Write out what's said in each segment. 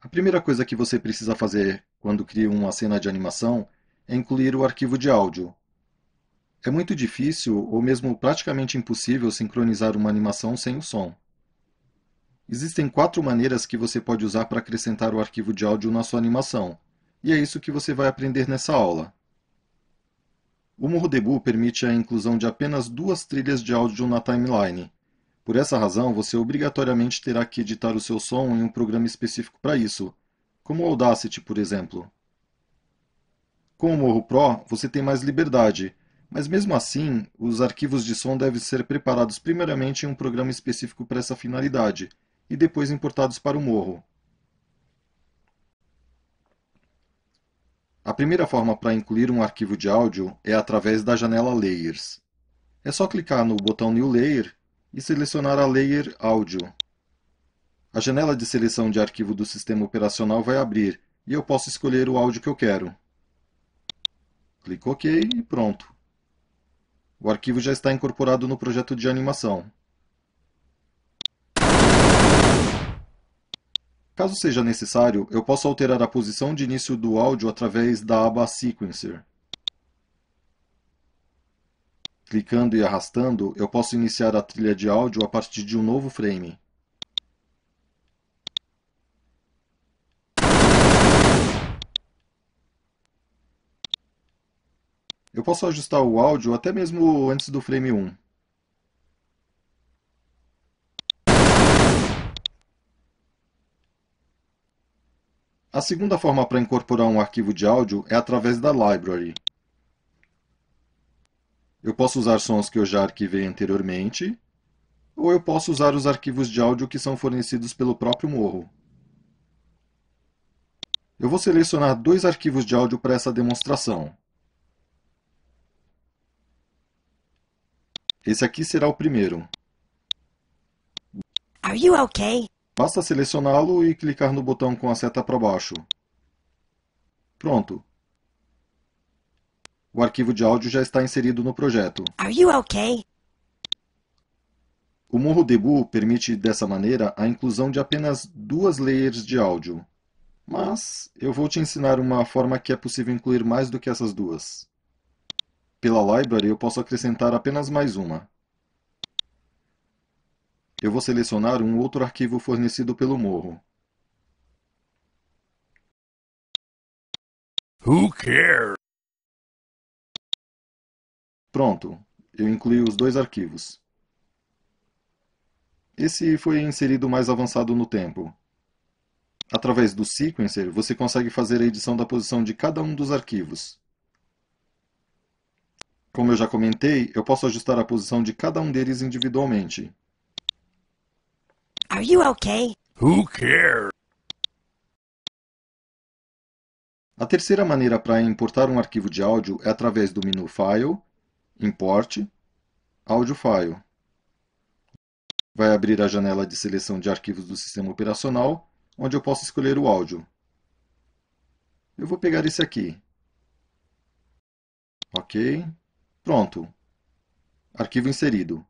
A primeira coisa que você precisa fazer quando cria uma cena de animação é incluir o arquivo de áudio. É muito difícil ou mesmo praticamente impossível sincronizar uma animação sem o som. Existem quatro maneiras que você pode usar para acrescentar o arquivo de áudio na sua animação, e é isso que você vai aprender nessa aula. O Morro permite a inclusão de apenas duas trilhas de áudio na timeline. Por essa razão, você obrigatoriamente terá que editar o seu som em um programa específico para isso, como o Audacity, por exemplo. Com o Morro Pro, você tem mais liberdade, mas mesmo assim, os arquivos de som devem ser preparados primeiramente em um programa específico para essa finalidade, e depois importados para o Morro. A primeira forma para incluir um arquivo de áudio é através da janela Layers. É só clicar no botão New Layer e selecionar a Layer Áudio. A janela de seleção de arquivo do sistema operacional vai abrir e eu posso escolher o áudio que eu quero. Clico OK e pronto. O arquivo já está incorporado no projeto de animação. Caso seja necessário, eu posso alterar a posição de início do áudio através da aba Sequencer. Clicando e arrastando, eu posso iniciar a trilha de áudio a partir de um novo frame. Eu posso ajustar o áudio até mesmo antes do frame 1. A segunda forma para incorporar um arquivo de áudio é através da library. Eu posso usar sons que eu já arquivei anteriormente, ou eu posso usar os arquivos de áudio que são fornecidos pelo próprio Morro. Eu vou selecionar dois arquivos de áudio para essa demonstração. Esse aqui será o primeiro. Are you okay? Basta selecioná-lo e clicar no botão com a seta para baixo. Pronto. O arquivo de áudio já está inserido no projeto. Are you okay? O Morro Debu permite, dessa maneira, a inclusão de apenas duas layers de áudio. Mas eu vou te ensinar uma forma que é possível incluir mais do que essas duas. Pela library eu posso acrescentar apenas mais uma. Eu vou selecionar um outro arquivo fornecido pelo morro. Who cares? Pronto, eu incluí os dois arquivos. Esse foi inserido mais avançado no tempo. Através do sequencer, você consegue fazer a edição da posição de cada um dos arquivos. Como eu já comentei, eu posso ajustar a posição de cada um deles individualmente. Are you okay? Who cares? A terceira maneira para importar um arquivo de áudio é através do menu File, Import, Audio File. Vai abrir a janela de seleção de arquivos do sistema operacional, onde eu posso escolher o áudio. Eu vou pegar esse aqui. Ok. Pronto. Arquivo inserido.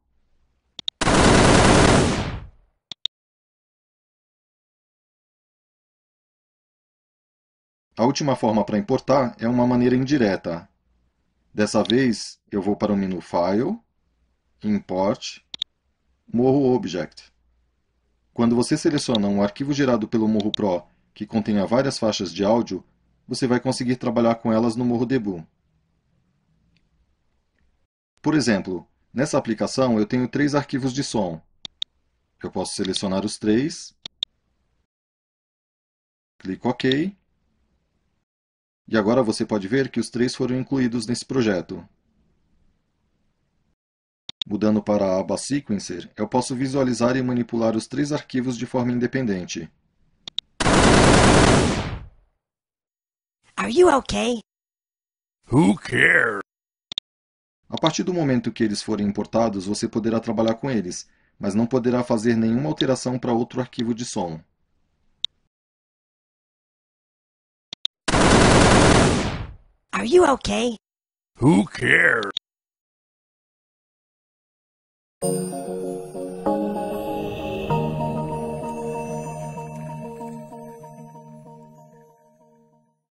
A última forma para importar é uma maneira indireta. Dessa vez, eu vou para o menu File, Import, Morro Object. Quando você seleciona um arquivo gerado pelo Morro Pro que contenha várias faixas de áudio, você vai conseguir trabalhar com elas no Morro Debu. Por exemplo, nessa aplicação eu tenho três arquivos de som. Eu posso selecionar os três, clico OK e agora você pode ver que os três foram incluídos nesse projeto. Mudando para a aba Sequencer, eu posso visualizar e manipular os três arquivos de forma independente. Are you okay? Who cares? A partir do momento que eles forem importados, você poderá trabalhar com eles, mas não poderá fazer nenhuma alteração para outro arquivo de som. Are you okay? Who cares?